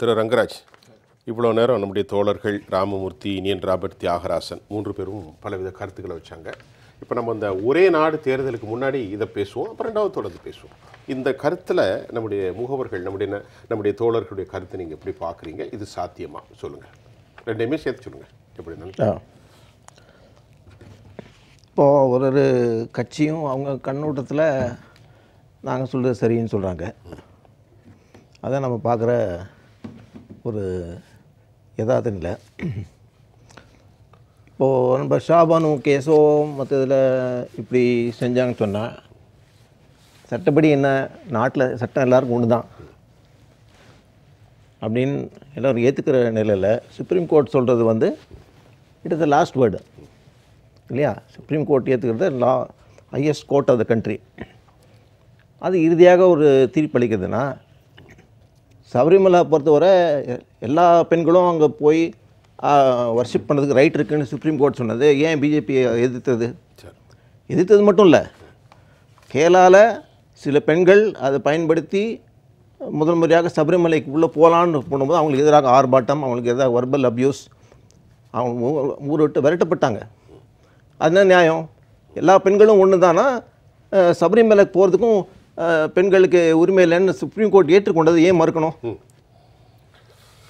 திரு ரங்கராஜ் இவ்வளோ நேரம் நம்முடைய தோழர்கள் ராமமூர்த்தி இனியன் ராபர்ட் தியாகராசன் மூன்று பேரும் பலவித கருத்துக்களை வச்சாங்க இப்போ நம்ம இந்த ஒரே நாடு தேர்தலுக்கு முன்னாடி இதை பேசுவோம் அப்புறம் ரெண்டாவது தொடர்ந்து பேசுவோம் இந்த கருத்தில் நம்முடைய முகவர்கள் நம்முடைய நம்முடைய தோழர்களுடைய கருத்தை நீங்கள் எப்படி பார்க்குறீங்க இது சாத்தியமாக சொல்லுங்கள் ரெண்டையுமே சேர்த்து சொல்லுங்கள் எப்படி இப்போது ஒரு ஒரு கட்சியும் அவங்க கண்ணோட்டத்தில் நாங்கள் சொல்கிறது சரின்னு சொல்கிறாங்க அதான் நம்ம பார்க்குற ஒரு எதாவது இல்லை இப்போது நம்ம ஷாபானு கேஸோ மற்ற இதில் இப்படி செஞ்சாங்கன்னு சொன்னால் சட்டப்படி என்ன நாட்டில் சட்டம் எல்லாருக்கும் ஒன்று தான் அப்படின்னு எல்லோரும் ஏற்றுக்கிற நிலையில் சுப்ரீம் கோர்ட் சொல்கிறது வந்து it is the last word இல்லையா சுப்ரீம் கோர்ட் ஏற்றுக்கிறது law highest court of the country அது இறுதியாக ஒரு அளிக்கிறதுனா சபரிமலை பொறுத்தவரை எல்லா பெண்களும் அங்கே போய் வர்ஷிப் பண்ணுறதுக்கு ரைட் இருக்குன்னு சுப்ரீம் கோர்ட் சொன்னது ஏன் பிஜேபி எதிர்த்தது எதிர்த்தது மட்டும் இல்லை கேரளாவில் சில பெண்கள் அதை பயன்படுத்தி முதல் முறையாக சபரிமலைக்கு உள்ளே போகலான்னு போகும்போது அவங்களுக்கு எதிராக ஆர்ப்பாட்டம் அவங்களுக்கு எதிராக வர்பல் அப்யூஸ் அவங்க ஊரை விட்டு விரட்டப்பட்டாங்க அதுதான் நியாயம் எல்லா பெண்களும் ஒன்று தானா சபரிமலைக்கு போகிறதுக்கும் பெண்களுக்கு உரிமை இல்லைன்னு சுப்ரீம் கோர்ட் ஏற்றுக்கொண்டது ஏன் மறுக்கணும்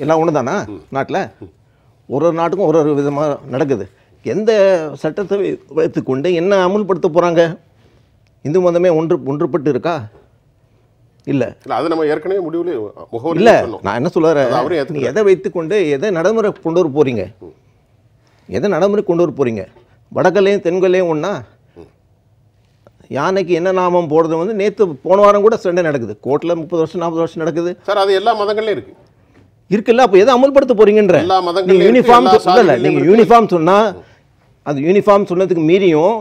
எல்லாம் ஒன்று தானா நாட்டில் ஒரு ஒரு நாட்டுக்கும் ஒரு ஒரு விதமாக நடக்குது எந்த சட்டத்தை வைத்துக்கொண்டு என்ன அமுல்படுத்த போகிறாங்க இந்து மதமே ஒன்று ஒன்றுபட்டு இருக்கா இல்லை அது நம்ம ஏற்கனவே முடிவில் இல்லை நான் என்ன சொல்லுறேன் எதை வைத்துக்கொண்டு எதை நடைமுறை கொண்டு வர போகிறீங்க எதை நடைமுறை கொண்டு வர போகிறீங்க வடக்கல்லையும் தென்கல்லையும் ஒன்றா யானைக்கு என்ன நாமம் போடுறது வந்து நேற்று போன வாரம் கூட சண்டை நடக்குது கோர்ட்டில் முப்பது வருஷம் நாற்பது வருஷம் நடக்குது சார் அது எல்லா மதங்களையும் இருக்குது இருக்குல்ல அப்போ எதை அமல்படுத்த போறீங்கன்ற நீங்கள் யூனிஃபார்ம் சொல்லலை நீங்கள் யூனிஃபார்ம் சொன்னால் அது யூனிஃபார்ம் சொன்னதுக்கு மீறியும்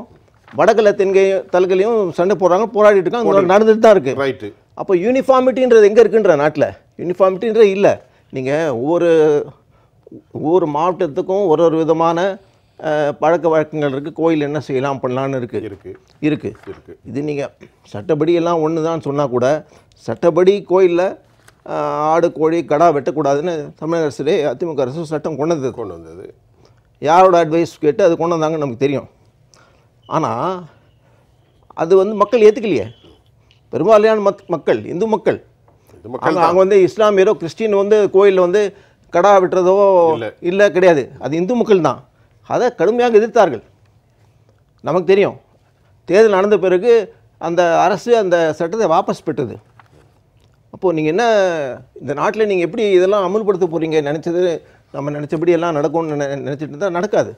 வடகல தென்கை தலைகளையும் சண்டை போடுறாங்க போராடிட்டு இருக்காங்க நடந்துட்டு தான் இருக்குது ரைட்டு அப்போ யூனிஃபார்மிட்டின்றது எங்கே இருக்குன்ற நாட்டில் யூனிஃபார்மிட்டின்றது இல்லை நீங்கள் ஒவ்வொரு ஒவ்வொரு மாவட்டத்துக்கும் ஒரு ஒரு விதமான பழக்க வழக்கங்கள் இருக்குது கோயில் என்ன செய்யலாம் பண்ணலான்னு இருக்குது இருக்குது இருக்குது இது நீங்கள் சட்டப்படி எல்லாம் ஒன்று தான் சொன்னால் கூட சட்டப்படி கோயிலில் ஆடு கோழி கடா வெட்டக்கூடாதுன்னு தமிழக அரசுலே அதிமுக அரசு சட்டம் கொண்டது கொண்டு வந்தது யாரோட அட்வைஸ் கேட்டு அது கொண்டு வந்தாங்க நமக்கு தெரியும் ஆனால் அது வந்து மக்கள் ஏற்றுக்கலையே பெரும்பாலான மக் மக்கள் இந்து மக்கள் அவங்க வந்து இஸ்லாமியரோ கிறிஸ்டின் வந்து கோயிலில் வந்து கடா வெட்டுறதோ இல்லை கிடையாது அது இந்து மக்கள் தான் அதை கடுமையாக எதிர்த்தார்கள் நமக்கு தெரியும் தேர்தல் நடந்த பிறகு அந்த அரசு அந்த சட்டத்தை வாபஸ் பெற்றது அப்போது நீங்கள் என்ன இந்த நாட்டில் நீங்கள் எப்படி இதெல்லாம் அமல்படுத்த போகிறீங்க நினச்சது நம்ம நினச்சபடி எல்லாம் நடக்கும்னு நினை நினச்சிட்டு இருந்தால் நடக்காது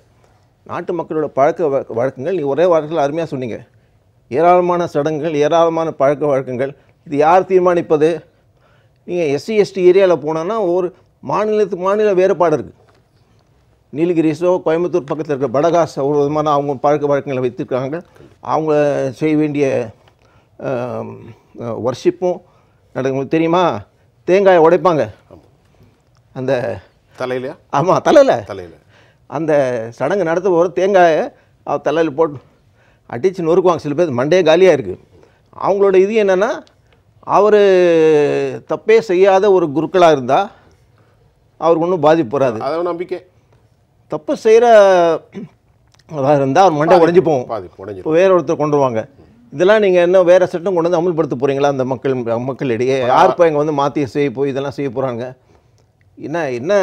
நாட்டு மக்களோட பழக்க வழக்கங்கள் நீங்கள் ஒரே வாரத்தில் அருமையாக சொன்னீங்க ஏராளமான சடங்குகள் ஏராளமான பழக்க வழக்கங்கள் இது யார் தீர்மானிப்பது நீங்கள் எஸ்சி எஸ்டி ஏரியாவில் போனோன்னா ஒரு மாநிலத்துக்கு மாநில வேறுபாடு இருக்குது நீலகிரிஸோ கோயம்புத்தூர் பக்கத்தில் இருக்கிற படகாஸ் ஒரு விதமான அவங்க பழக்க வழக்கங்களை வைத்திருக்காங்க அவங்க செய்ய வேண்டிய வர்ஷிப்பும் நடக்கும் தெரியுமா தேங்காயை உடைப்பாங்க அந்த தலையில் ஆமாம் தலையில் தலையில் அந்த சடங்கு நடத்த போகிற தேங்காயை தலையில் போட்டு அடித்து நொறுக்குவாங்க சில பேர் மண்டே காலியாக இருக்குது அவங்களோட இது என்னென்னா அவர் தப்பே செய்யாத ஒரு குருக்களாக இருந்தால் அவருக்கு ஒன்றும் பாதிப்பு வராது அதை நம்பிக்கை தப்பு செய்கிற அதாக இருந்தால் அவர் மண்டை உடஞ்சி போவோம் இப்போ வேற ஒருத்தர் கொண்டு வாங்க இதெல்லாம் நீங்கள் என்ன வேறு சட்டம் கொண்டு வந்து அமல்படுத்த போகிறீங்களா அந்த மக்கள் மக்களிடையே யார் இப்போ இங்கே வந்து மாற்றி செய்ய போய் இதெல்லாம் செய்ய போகிறாங்க என்ன என்ன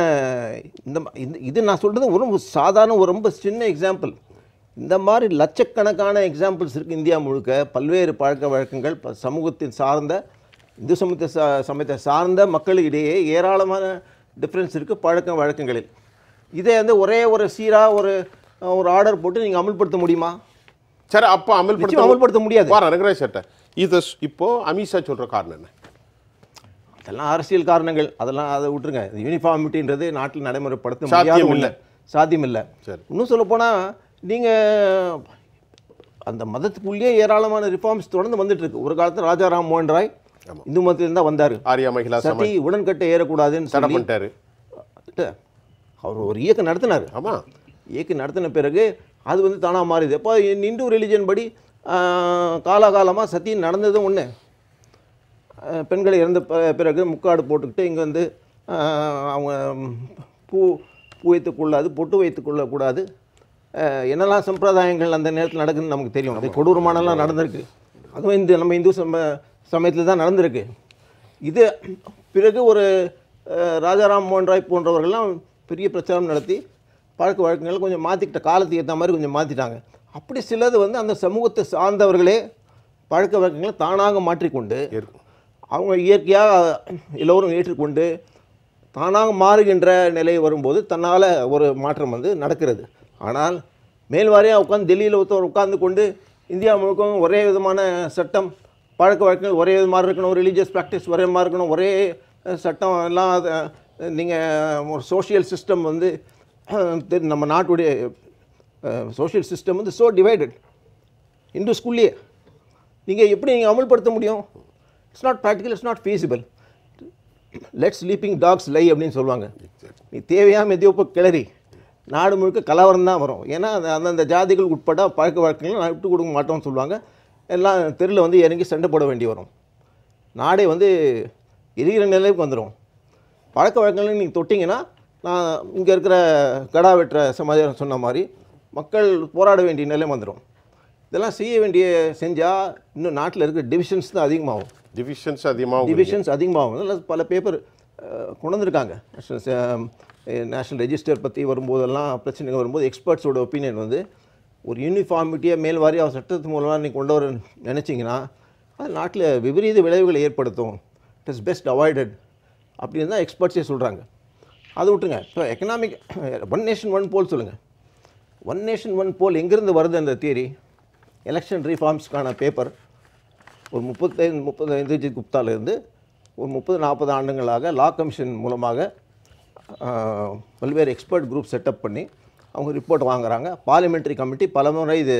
இந்த இது நான் சொல்கிறது ஒரு சாதாரண ஒரு ரொம்ப சின்ன எக்ஸாம்பிள் இந்த மாதிரி லட்சக்கணக்கான எக்ஸாம்பிள்ஸ் இருக்குது இந்தியா முழுக்க பல்வேறு பழக்க வழக்கங்கள் சமூகத்தின் சார்ந்த இந்து சமூகத்தை சமயத்தை சார்ந்த மக்களிடையே ஏராளமான டிஃப்ரென்ஸ் இருக்குது பழக்க வழக்கங்களில் இதே வந்து ஒரே ஒரு சீராக ஒரு ஒரு ஆர்டர் போட்டு நீங்கள் அமல்படுத்த முடியுமா சரி அப்போ அமல்படுத்த அமல்படுத்த முடியாது வர ரங்கராஜ் சட்டை இது இப்போது அமித்ஷா சொல்கிற காரணம் என்ன அதெல்லாம் அரசியல் காரணங்கள் அதெல்லாம் அதை விட்டுருங்க யூனிஃபார்மிட்டின்றது நாட்டில் நடைமுறைப்படுத்த முடியாது இல்லை சாத்தியம் இல்லை சரி இன்னும் சொல்லப்போனால் நீங்கள் அந்த மதத்துக்குள்ளேயே ஏராளமான ரிஃபார்ம்ஸ் தொடர்ந்து வந்துட்டு இருக்கு ஒரு காலத்தில் ராஜா ராம் மோகன் ராய் இந்து மதத்திலிருந்தா தான் வந்தார் ஆரியா மகிழா சதி உடன்கட்டை ஏறக்கூடாதுன்னு சட்டம் பண்ணிட்டாரு அவர் ஒரு இயக்கம் நடத்தினார் ஆமாம் இயக்கம் நடத்தின பிறகு அது வந்து தானாக மாறிது அப்போ இந்து ரிலிஜன் படி காலாகாலமாக சத்தியம் நடந்ததும் ஒன்று பெண்களை இறந்த பிறகு முக்காடு போட்டுக்கிட்டு இங்கே வந்து அவங்க பூ பூ வைத்துக்கொள்ளாது பொட்டு வைத்துக்கொள்ளக்கூடாது என்னெல்லாம் சம்பிரதாயங்கள் அந்த நேரத்தில் நடக்குதுன்னு நமக்கு தெரியும் அது கொடூரமானலாம் நடந்திருக்கு அதுவும் இந்த நம்ம இந்து சம சமயத்தில் தான் நடந்திருக்கு இது பிறகு ஒரு ராஜாராம் மோகன் ராய் போன்றவர்கள்லாம் பெரிய பிரச்சாரம் நடத்தி பழக்க வழக்கங்களை கொஞ்சம் மாற்றிக்கிட்ட காலத்துக்கு ஏற்ற மாதிரி கொஞ்சம் மாற்றிட்டாங்க அப்படி சிலது வந்து அந்த சமூகத்தை சார்ந்தவர்களே பழக்க வழக்கங்களை தானாக மாற்றிக்கொண்டு அவங்க இயற்கையாக எல்லோரும் ஏற்றுக்கொண்டு தானாக மாறுகின்ற நிலை வரும்போது தன்னால் ஒரு மாற்றம் வந்து நடக்கிறது ஆனால் மேல்வாரியாக உட்காந்து டெல்லியில் ஒருத்தவர் உட்காந்து கொண்டு இந்தியா முழுக்கவும் ஒரே விதமான சட்டம் பழக்க வழக்கங்கள் ஒரே விதமாக இருக்கணும் ரிலீஜியஸ் ப்ராக்டிஸ் ஒரே மாதிரி இருக்கணும் ஒரே சட்டம் எல்லாம் நீங்கள் ஒரு சோஷியல் சிஸ்டம் வந்து நம்ம நாட்டுடைய சோஷியல் சிஸ்டம் வந்து ஸோ டிவைடட் இந்து ஸ்கூல்லையே நீங்கள் எப்படி நீங்கள் அமல்படுத்த முடியும் it's not practical it's not feasible let sleeping dogs lie அப்படின்னு சொல்லுவாங்க நீ தேவையாமல் எதியோப்போ கிளறி நாடு முழுக்க கலவரம் தான் வரும் ஏன்னா அந்தந்த ஜாதிகள் உட்பட பழக்க வழக்கங்களை நான் விட்டு கொடுக்க மாட்டோம்னு சொல்லுவாங்க எல்லாம் தெருவில் வந்து இறங்கி சண்டை போட வேண்டி வரும் நாடே வந்து எரிகிற நிலைக்கு வந்துடும் பழக்க வழக்கங்களை நீங்கள் தொட்டிங்கன்னா நான் இங்கே இருக்கிற கடா வெட்டுற சமாதியாரம் சொன்ன மாதிரி மக்கள் போராட வேண்டிய நிலை வந்துடும் இதெல்லாம் செய்ய வேண்டிய செஞ்சால் இன்னும் நாட்டில் இருக்கிற டிவிஷன்ஸ் தான் அதிகமாகும் டிவிஷன்ஸ் அதிகமாகும் டிவிஷன்ஸ் அதிகமாகும் அதில் பல பேப்பர் கொண்டு வந்திருக்காங்க நேஷ்னல் ரெஜிஸ்டர் பற்றி வரும்போதெல்லாம் பிரச்சனைகள் வரும்போது எக்ஸ்பர்ட்ஸோட ஒப்பீனியன் வந்து ஒரு யூனிஃபார்மிட்டியாக மேல் வாரி அவர் சட்டத்து மூலமாக நீங்கள் கொண்டு வர நினச்சிங்கன்னா அது நாட்டில் விபரீத விளைவுகளை ஏற்படுத்தும் இட் இஸ் பெஸ்ட் அவாய்டட் அப்படின்னு தான் எக்ஸ்பர்ட்ஸே சொல்கிறாங்க அது விட்டுருங்க இப்போ economic one nation one poll சொல்லுங்கள் ஒன் நேஷன் ஒன் போல் எங்கேருந்து வருது அந்த தியரி எலெக்ஷன் ரீஃபார்ம்ஸ்க்கான பேப்பர் ஒரு முப்பத்தைந்து முப்பத்தைந்து ஜி குப்தாலேருந்து ஒரு முப்பது நாற்பது ஆண்டுகளாக லா கமிஷன் மூலமாக பல்வேறு எக்ஸ்பர்ட் குரூப் செட்டப் பண்ணி அவங்க ரிப்போர்ட் வாங்குகிறாங்க பார்லிமெண்ட்ரி கமிட்டி பல முறை இது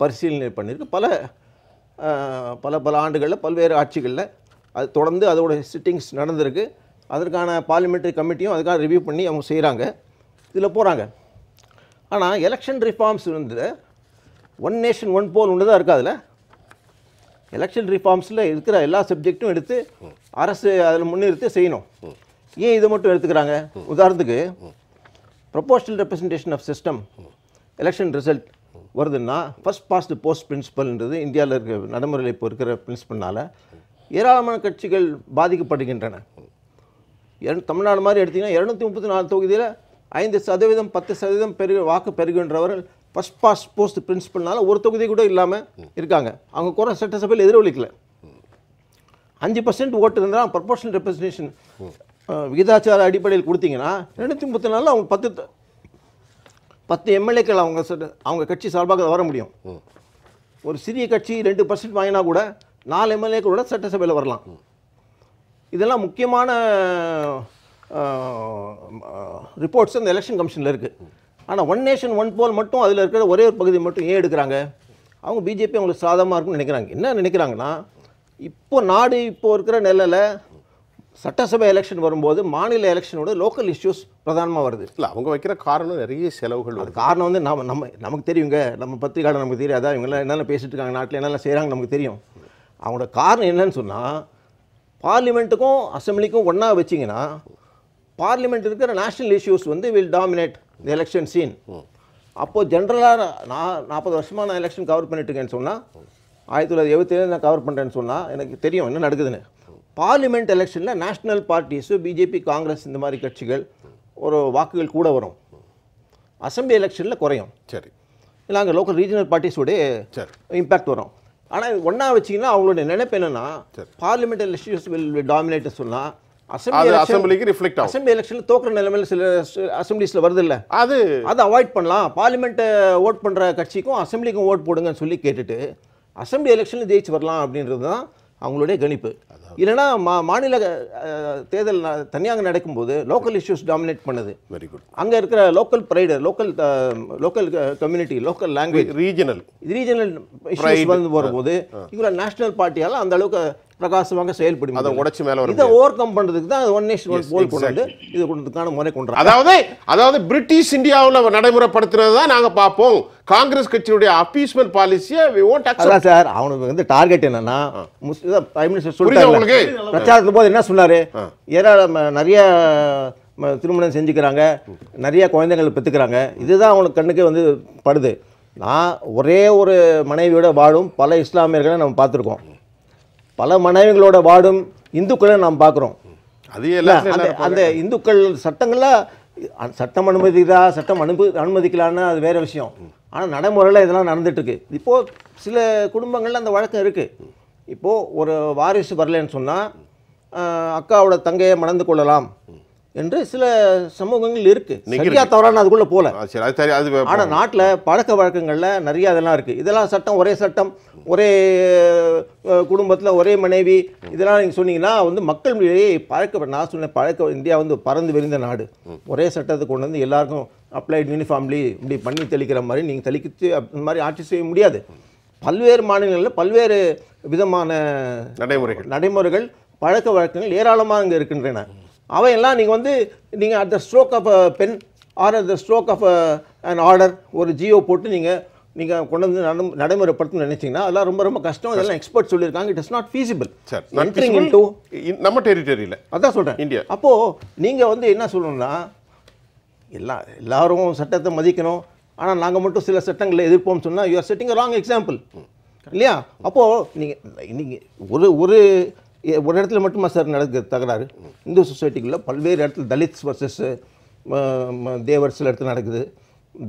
பரிசீலனை பண்ணியிருக்கு பல பல பல ஆண்டுகளில் பல்வேறு ஆட்சிகளில் அது தொடர்ந்து அதோட சிட்டிங்ஸ் நடந்திருக்கு அதற்கான பார்லிமெண்ட்ரி கமிட்டியும் அதுக்காக ரிவ்யூ பண்ணி அவங்க செய்கிறாங்க இதில் போகிறாங்க ஆனால் எலெக்ஷன் ரிஃபார்ம்ஸ் வந்து ஒன் நேஷன் ஒன் போல் ஒன்று தான் இருக்குது அதில் எலெக்ஷன் ரிஃபார்ம்ஸில் இருக்கிற எல்லா சப்ஜெக்ட்டும் எடுத்து அரசு அதில் முன்னிறுத்தி செய்யணும் ஏன் இதை மட்டும் எடுத்துக்கிறாங்க உதாரணத்துக்கு proportional representation of system election result வருதுன்னா ஃபஸ்ட் பாஸ்ட் போஸ்ட் பிரின்சிபல்ன்றது இந்தியாவில் இருக்கிற நடைமுறையில் இப்போ இருக்கிற பிரின்சிபல்னால் ஏராளமான கட்சிகள் பாதிக்கப்படுகின்றன தமிழ்நாடு மாதிரி எடுத்திங்கன்னா இரநூத்தி முப்பத்தி நாலு தொகுதியில் ஐந்து சதவீதம் பத்து சதவீதம் பெரு வாக்கு பெறுகின்றவர்கள் ஃபஸ்ட் பாஸ் போஸ்ட் பிரின்சிபல்னால ஒரு தொகுதி கூட இல்லாமல் இருக்காங்க அவங்க கூட சட்டசபையில் எதிரொலிக்கல அஞ்சு பர்சன்ட் ஓட்டு இருந்தால் ப்ரொபோஷனல் ரெப்ரஸன்டேஷன் விகிதாச்சார அடிப்படையில் கொடுத்தீங்கன்னா இரநூத்தி முப்பத்தி நாலில் அவங்க பத்து பத்து எம்எல்ஏக்கள் அவங்க அவங்க கட்சி சார்பாக வர முடியும் ஒரு சிறிய கட்சி ரெண்டு பர்சன்ட் வாங்கினா கூட நாலு எம்எல்ஏக்களோட சட்டசபையில் வரலாம் இதெல்லாம் முக்கியமான ரிப்போர்ட்ஸ் இந்த எலெக்ஷன் கமிஷனில் இருக்குது ஆனால் ஒன் நேஷன் ஒன் போல் மட்டும் அதில் இருக்கிற ஒரே ஒரு பகுதி மட்டும் ஏன் எடுக்கிறாங்க அவங்க பிஜேபி அவங்களுக்கு சாதமாக இருக்கும்னு நினைக்கிறாங்க என்ன நினைக்கிறாங்கன்னா இப்போ நாடு இப்போ இருக்கிற நிலையில் சட்டசபை எலெக்ஷன் வரும்போது மாநில எலெக்ஷனோட லோக்கல் இஷ்யூஸ் பிரதானமாக வருது இல்லை அவங்க வைக்கிற காரணம் நிறைய செலவுகள் வருது காரணம் வந்து நம்ம நம்ம நமக்கு தெரியுங்க நம்ம பத்திரிகையாளர் நமக்கு தெரியாதா இவங்கெல்லாம் என்னென்ன பேசிட்டு இருக்காங்க நாட்டில் என்னென்ன செய்கிறாங்க நமக்கு தெரியும் அவனோட காரணம் என்னன்னு சொன்னால் பார்லிமெண்ட்டுக்கும் அசம்பிளிக்கும் ஒன்றா வச்சிங்கன்னா பார்லிமெண்ட் இருக்கிற நேஷ்னல் இஷ்யூஸ் வந்து will dominate the election scene அப்போது ஜென்ரலாக நான் நாற்பது வருஷமாக நான் எலெக்ஷன் கவர் பண்ணிட்டுருக்கேன்னு சொன்னால் ஆயிரத்தி தொள்ளாயிரத்தி எழுபத்தேழு நான் கவர் பண்ணுறேன்னு சொன்னால் எனக்கு தெரியும் என்ன நடக்குதுன்னு பார்லிமெண்ட் எலெக்ஷனில் நேஷ்னல் பார்ட்டிஸு பிஜேபி காங்கிரஸ் இந்த மாதிரி கட்சிகள் ஒரு வாக்குகள் கூட வரும் அசம்பி எலெக்ஷனில் குறையும் சரி இல்லை அங்கே லோக்கல் ரீஜனல் பார்ட்டிஸோடைய இம்பேக்ட் வரும் ஆனால் ஒன்றா வச்சிங்கன்னா அவங்களோட நினைப்பு என்னென்னா பார்லிமெண்ட் இஷ்யூஸ் வில் டாமினேட் சொன்னால் ரிஃப்ளெக்ட் அசம்பிளி சில அது அதை அவாய்ட் பண்ணலாம் ஓட் பண்ற கட்சிக்கும் அசம்பிளிக்கும் ஓட் போடுங்கன்னு சொல்லி கேட்டுட்டு அசம்பிளி எலெக்ஷன்ல ஜெயிச்சு வரலாம் அப்படின்றது தான் அவங்களுடைய கணிப்பு இல்லைன்னா மா மாநில தேர்தல் தனியாக நடக்கும்போது லோக்கல் இஷ்யூஸ் டாமினேட் பண்ணுது வெரி குட் அங்கே இருக்கிற local pride local local community local language regional regional issues வந்து வரும்போது நேஷனல் பார்ட்டியால் அந்த அளவுக்கு பிரகாசமாக செயல்படும் அதை உடச்சி மேலே வரும் இதை ஓவர் கம் பண்ணுறதுக்கு தான் ஒன் நேஷன் போல் கொண்டு இது கொண்டதுக்கான முறை கொண்டு அதாவது அதாவது பிரிட்டிஷ் இந்தியாவில் நடைமுறைப்படுத்துறது தான் நாங்கள் பார்ப்போம் காங்கிரஸ் கட்சியுடைய அபீஸ்மெண்ட் பாலிசியை வி சார் அவனுக்கு வந்து டார்கெட் என்னன்னா பிரைம் மினிஸ்டர் சொல்லிட்டாரு பிரச்சாரத்தில் போது என்ன சொன்னார் ஏராளம் நிறைய திருமணம் செஞ்சுக்கிறாங்க நிறைய குழந்தைகள் பெற்றுக்கிறாங்க இதுதான் அவனுக்கு கண்ணுக்கு வந்து படுது நான் ஒரே ஒரு மனைவியோட வாழும் பல இஸ்லாமியர்களை நம்ம பார்த்துருக்கோம் பல மனைவிகளோட வாடும் இந்துக்களை நாம் பார்க்குறோம் அந்த இந்துக்கள் சட்டங்கள்லாம் சட்டம் அனுமதிக்கிறா சட்டம் அனுப்பு அனுமதிக்கலான்னு அது வேறு விஷயம் ஆனால் நடைமுறையில் இதெல்லாம் நடந்துகிட்ருக்கு இப்போது சில குடும்பங்களில் அந்த வழக்கம் இருக்குது இப்போது ஒரு வாரிசு வரலன்னு சொன்னால் அக்காவோட தங்கையை மணந்து கொள்ளலாம் என்று சில சமூகங்கள் இருக்குது சரியா தவறான அதுக்குள்ளே போல சரி அது ஆனால் நாட்டில் பழக்க வழக்கங்களில் நிறையா இதெல்லாம் இருக்குது இதெல்லாம் சட்டம் ஒரே சட்டம் ஒரே குடும்பத்தில் ஒரே மனைவி இதெல்லாம் நீங்கள் சொன்னீங்கன்னா வந்து மக்கள் பழக்க நான் சொன்னேன் பழக்க இந்தியா வந்து பறந்து விரிந்த நாடு ஒரே சட்டத்தை கொண்டு வந்து எல்லாருக்கும் அப்ளைட் யூனிஃபார்ம்லி இப்படி பண்ணி தெளிக்கிற மாதிரி நீங்கள் தெளிக்கிச்சு அந்த மாதிரி ஆட்சி செய்ய முடியாது பல்வேறு மாநிலங்களில் பல்வேறு விதமான நடைமுறைகள் நடைமுறைகள் பழக்க வழக்கங்கள் ஏராளமாக அங்கே இருக்கின்றன அவன் எல்லாம் நீங்கள் வந்து நீங்கள் at the stroke of a pen or at the stroke of and order ஒரு ஜியோ போட்டு நீங்கள் நீங்கள் கொண்டு வந்து நடம் நடைமுறைப்படுத்தணும்னு நினைச்சிங்கன்னா அதெல்லாம் ரொம்ப ரொம்ப கஷ்டம் அதெல்லாம் எக்ஸ்பர்ட் சொல்லியிருக்காங்க it is not feasible sir entering into நம்ம டெரிட்டரியில் அதான் சொல்கிறேன் இந்தியா அப்போது நீங்கள் வந்து என்ன சொல்லணும்னா எல்லா எல்லாரும் சட்டத்தை மதிக்கணும் ஆனால் நாங்கள் மட்டும் சில சட்டங்களை எதிர்ப்போம் சொன்னால் யூஆர் செட்டிங் ராங் எக்ஸாம்பிள் இல்லையா அப்போது நீங்கள் நீங்கள் ஒரு ஒரு ஒரு இடத்துல மட்டுமா சார் நடக்க தகராறு இந்து சொசைட்டிக்குள்ளே பல்வேறு இடத்துல தலித்ஸ் வர்சஸ் தேவர் சில இடத்துல நடக்குது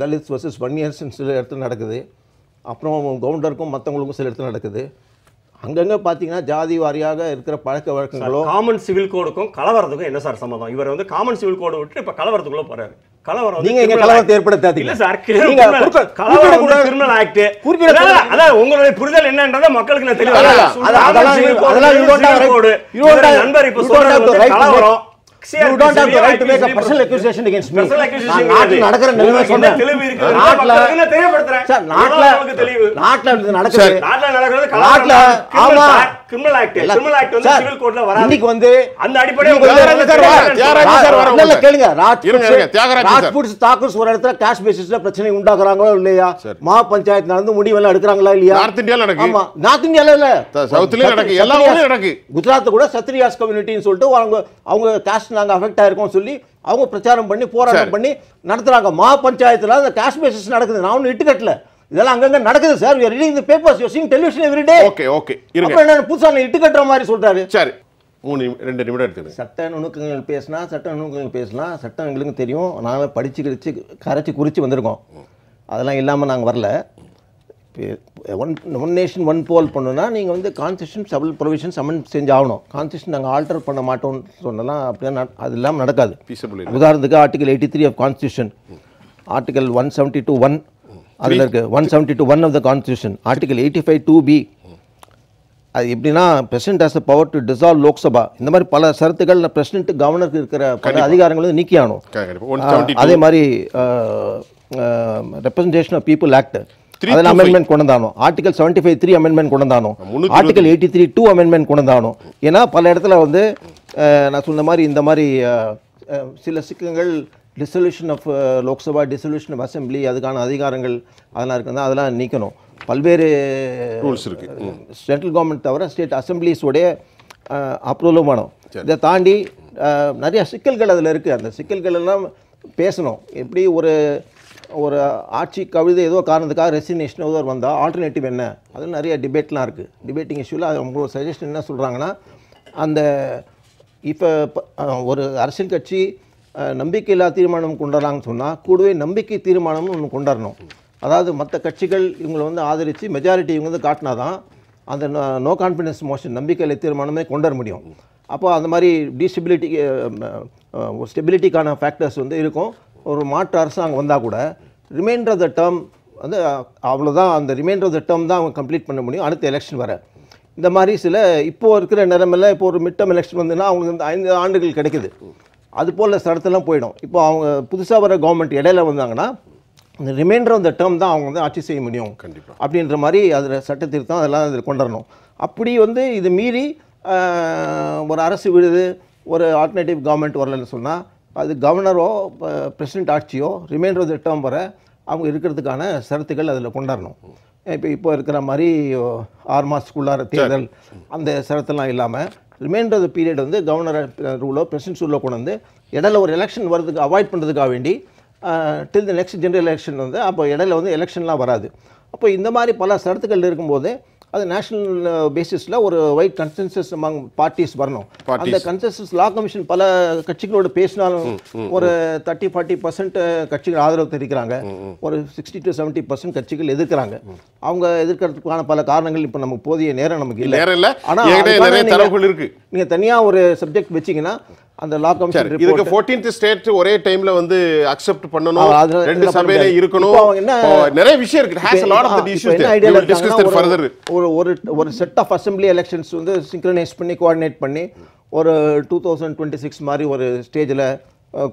தலித்ஸ் வர்சஸ் வன்னியர்ஸ்னு சில இடத்துல நடக்குது அப்புறம் கவுண்டருக்கும் மற்றவங்களுக்கும் சில இடத்துல நடக்குது அங்கங்கே பார்த்தீங்கன்னா ஜாதி வாரியாக இருக்கிற பழக்க வழக்கங்களோ காமன் சிவில் கோடுக்கும் கலவரத்துக்கும் என்ன சார் சம்மதம் இவர் வந்து காமன் சிவில் கோடு விட்டு இப்போ கலவரத்துக்குள்ளே போகிறாரு கலவரம் நீங்க எங்க கலவரத்தை ஏற்படுத்த இல்ல சார் நீங்க கலவரம் கூட கிரிமினல் ஆக்ட் குறிப்பிட அதான் உங்களுடைய புரிதல் என்னன்றத மக்களுக்கு நான் தெளிவா அதெல்லாம் அதெல்லாம் யூ டோன்ட் ஹேவ் நண்பர் இப்ப சொல்றது கலவரம் யூ தெளிவு இருக்கு ஆமா வந்து அந்த தாக்கூஸ் இடத்துல கேஷ் பிரச்சனை உண்டாக்குறாங்களோ இல்லையா பஞ்சாயத்து நடந்து முடிவு எல்லாம் இல்லையா ஆமா இல்ல எல்லா கூட சத்ரியாஸ் கம்யூனிட்டின்னு சொல்லிட்டு அவங்க நாங்க அஃபெக்ட் சொல்லி அவங்க பிரச்சாரம் பண்ணி போராட்டம் பண்ணி நடத்துறாங்க மா பஞ்சாயத்துல அந்த காஷ்மீர் நடக்குது நான் ஒன்றும் இட்டுக்கட்டல இதெல்லாம் அங்கங்க நடக்குது sir you reading the papers you seeing television every day okay okay இருங்க அப்ப என்ன புதுசா இட்டு கட்டுற மாதிரி சொல்றாரு சரி மூணு ரெண்டு நிமிடம் எடுத்துக்கணும் சட்ட நுணுக்கங்கள் பேசினா சட்ட நுணுக்கங்கள் பேசினா சட்டம் எங்களுக்கு தெரியும் நாங்கள் படித்து கிடிச்சு கரைச்சி குறித்து வந்திருக்கோம் அதெல்லாம் இல்லாமல் நாங்கள் வரல one one nation one poll பண்ணணும்னா நீங்கள் வந்து கான்ஸ்டியூஷன் செவல் ப்ரொவிஷன் அமெண்ட் செஞ்சு ஆகணும் கான்ஸ்டியூஷன் நாங்கள் ஆல்டர் பண்ண மாட்டோம்னு சொன்னலாம் அப்படின்னா அது இல்லாமல் நடக்காது உதாரணத்துக்கு article eighty three of constitution article one seventy two one அதில் இருக்கு one seventy two one of the constitution article eighty five two B அது எப்படின்னா as a power to dissolve Lok Sabha இந்த மாதிரி பல சரத்துகள் பிரசிடென்ட் கவர்னருக்கு இருக்கிற பல அதிகாரங்கள் வந்து நீக்கி ஆகணும் அதே மாதிரி ரெப்ரசன்டேஷன் ஆஃப் பீப்புள் ஆக்ட் அதில் அமெண்ட்மெண்ட் கொண்டு வந்தானோ article seventy five three amendment கொண்டு வந்தானோ article eighty three two amendment கொண்டு வந்தானோ ஏன்னா பல இடத்துல வந்து நான் சொன்ன மாதிரி இந்த மாதிரி சில சிக்கங்கள் dissolution of Lok Sabha dissolution of assembly அதுக்கான அதிகாரங்கள் அதெல்லாம் இருக்குது அதெல்லாம் நீக்கணும் பல்வேறு ரூல்ஸ் இருக்குது சென்ட்ரல் கவர்மெண்ட் தவிர ஸ்டேட் அசம்பிளிஸோடைய அப்ரூவலும் வேணும் இதை தாண்டி uh, நிறைய சிக்கல்கள் அதில் இருக்குது அந்த சிக்கல்கள் எல்லாம் பேசணும் எப்படி ஒரு ஒரு ஆட்சி கவிதை ஏதோ காரணத்துக்காக ரெசினேஷன் ஏதோ வந்தால் ஆல்டர்னேட்டிவ் என்ன அதில் நிறைய டிபேட்லாம் இருக்குது டிபேட்டிங் இஷ்யூவில் அது அவங்களோட சஜஷன் என்ன சொல்கிறாங்கன்னா அந்த இப்போ ஒரு அரசியல் கட்சி நம்பிக்கையில்லா தீர்மானம் கொண்டுறாங்கன்னு சொன்னால் கூடவே நம்பிக்கை தீர்மானமும் ஒன்று கொண்டாடணும் அதாவது மற்ற கட்சிகள் இவங்களை வந்து ஆதரித்து மெஜாரிட்டி இவங்க வந்து காட்டினா தான் அந்த நோ கான்ஃபிடன்ஸ் மோஷன் நம்பிக்கையில் தீர்மானமே கொண்டு வர முடியும் அப்போ அந்த மாதிரி டிஸ்டபிலிட்டி ஸ்டெபிலிட்டிக்கான ஃபேக்டர்ஸ் வந்து இருக்கும் ஒரு மாற்று அரசாங்கம் வந்தால் கூட ரிமைண்டர் ஆஃப் த டேர்ம் வந்து அவ்வளோதான் அந்த ரிமைண்டர் ஆஃப் த டேர்ம் தான் அவங்க கம்ப்ளீட் பண்ண முடியும் அடுத்த எலெக்ஷன் வர இந்த மாதிரி சில இப்போது இருக்கிற நிலமையில் இப்போ ஒரு மிட்டம் எலெக்ஷன் வந்துன்னா அவங்களுக்கு வந்து ஐந்து ஆண்டுகள் கிடைக்குது அது போல் சடத்தெல்லாம் போயிடும் இப்போ அவங்க புதுசாக வர கவர்மெண்ட் இடையில வந்தாங்கன்னா இந்த ரிமைண்டர் அந்த டேர்ம் தான் அவங்க வந்து ஆட்சி செய்ய முடியும் கண்டிப்பாக அப்படின்ற மாதிரி அதில் சட்டத்திருத்தம் அதெல்லாம் இதில் கொண்டுடணும் அப்படி வந்து இது மீறி ஒரு அரசு விடுது ஒரு ஆல்டர்னேட்டிவ் கவர்மெண்ட் வரலன்னு சொன்னால் அது கவர்னரோ பிரசிடென்ட் ஆட்சியோ ரிமைண்டர் ஆஃப் த டேர்ம் வர அவங்க இருக்கிறதுக்கான சரத்துகள் அதில் கொண்டாடணும் இப்போ இப்போ இருக்கிற மாதிரி ஆறு மாதத்துக்குள்ளார தேர்தல் அந்த சரத்தெல்லாம் இல்லாமல் ரிமைண்டர் பீரியட் வந்து கவர்னர் ரூலோ பிரசிடென்ட் ரூலோ கொண்டு வந்து இடையில ஒரு எலெக்ஷன் வரதுக்கு அவாய்ட் பண்ணுறதுக்காக வேண்டி till the next general election வந்து அப்போ இடையில வந்து எலெக்ஷன்லாம் வராது அப்போ இந்த மாதிரி பல சரத்துக்கள் இருக்கும்போது அது நேஷனல் uh, பேசிஸில் ஒரு வைட் கன்சென்சஸ் அமங் பார்ட்டிஸ் வரணும் அந்த கன்சென்சஸ் லா கமிஷன் பல கட்சிகளோட பேசினாலும் ஒரு தேர்ட்டி ஃபார்ட்டி பர்சன்ட் கட்சிகள் ஆதரவு தெரிவிக்கிறாங்க ஒரு சிக்ஸ்டி டு செவன்ட்டி பர்சன்ட் கட்சிகள் எதிர்க்கிறாங்க அவங்க எதிர்க்கிறதுக்கான பல காரணங்கள் இப்போ நமக்கு போதிய நேரம் நமக்கு இல்லை ஆனால் நீங்கள் தனியாக ஒரு சப்ஜெக்ட் வச்சிங்கன்னா அந்த லா கமிஷன் இதுக்கு ஃபோர்டீன்த் ஸ்டேட் ஒரே டைம்ல வந்து அக்செப்ட் பண்ணணும் ரெண்டு சபையில இருக்கணும் நிறைய விஷயம் இருக்கு has a lot of the issues there we will discuss that further ஒரு ஒரு செட் ஆஃப் அசெம்பிளி எலெக்ஷன்ஸ் வந்து சிங்க்ரனைஸ் பண்ணி கோஆர்டினேட் பண்ணி ஒரு டூ தௌசண்ட் டுவெண்ட்டி சிக்ஸ் மாதிரி ஒரு ஸ்டேஜில்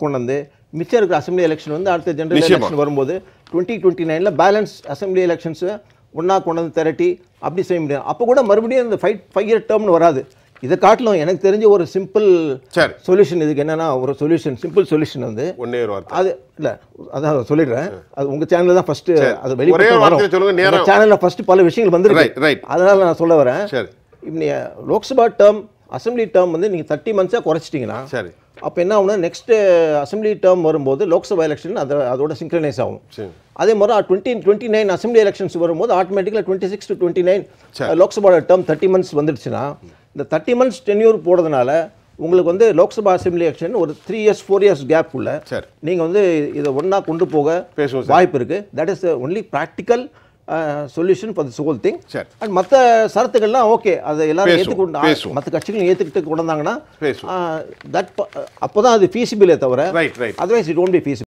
கொண்டு வந்து மிச்சம் இருக்கிற அசெம்பிளி எலெக்ஷன் வந்து அடுத்த ஜெனரல் எலெக்ஷன் வரும்போது டுவெண்ட்டி டுவெண்ட்டி நைனில் பேலன்ஸ் அசெம்பிளி எலெக்ஷன்ஸை ஒன்றா கொண்டு வந்து திரட்டி அப்படி செய்ய முடியும் அப்போ கூட மறுபடியும் இந்த ஃபைவ் ஃபைவ் இயர் டேர்ம்னு வராது இதை காட்டிலும் எனக்கு தெரிஞ்ச ஒரு சிம்பிள் சரி சொல்யூஷன் இதுக்கு என்னன்னா ஒரு சொல்யூஷன் சிம்பிள் சொல்யூஷன் வந்து ஒன்னே அது இல்லை அதான் சொல்லிடுறேன் அது உங்கள் சேனலில் தான் ஃபஸ்ட்டு அது வெளியே சேனலில் ஃபஸ்ட்டு பல விஷயங்கள் வந்துருக்கு அதனால் நான் சொல்ல வரேன் சரி லோக்சபா டேர்ம் அசம்பிளி டேர்ம் வந்து நீங்கள் தேர்ட்டி மந்த்ஸாக குறைச்சிட்டிங்கன்னா சரி அப்போ என்ன ஆகும் நெக்ஸ்ட்டு அசம்பிளி டேர்ம் வரும்போது லோக்சபா எலெக்ஷன் அதை அதோட சிங்க்ரனைஸ் ஆகும் அதே மாதிரி twenty twenty nine assembly elections வரும்போது ஆட்டோமேட்டிக்காக twenty six to twenty nine லோக்சபாவோட டேர்ம் தேர்ட்டி மந்த்ஸ் வந்துடுச்சுன்னா இந்த தேர்ட்டி மந்த்ஸ் டென்யூர் போடுறதுனால உங்களுக்கு வந்து லோக்சபா அசம்பிளி எலெக்ஷன் ஒரு three years four years gap உள்ள நீங்கள் வந்து இதை ஒன்றா கொண்டு போக வாய்ப்பு இருக்குது that is only practical solution for this whole thing and மற்ற சரத்துகள்லாம் ஓகே அதை எல்லாரும் ஏற்றுக்கொண்டு மற்ற கட்சிகளும் ஏற்றுக்கிட்டு கொண்டாங்கன்னா தட் அப்போ தான் அது ஃபீஸிபிளே தவிர otherwise it won't be feasible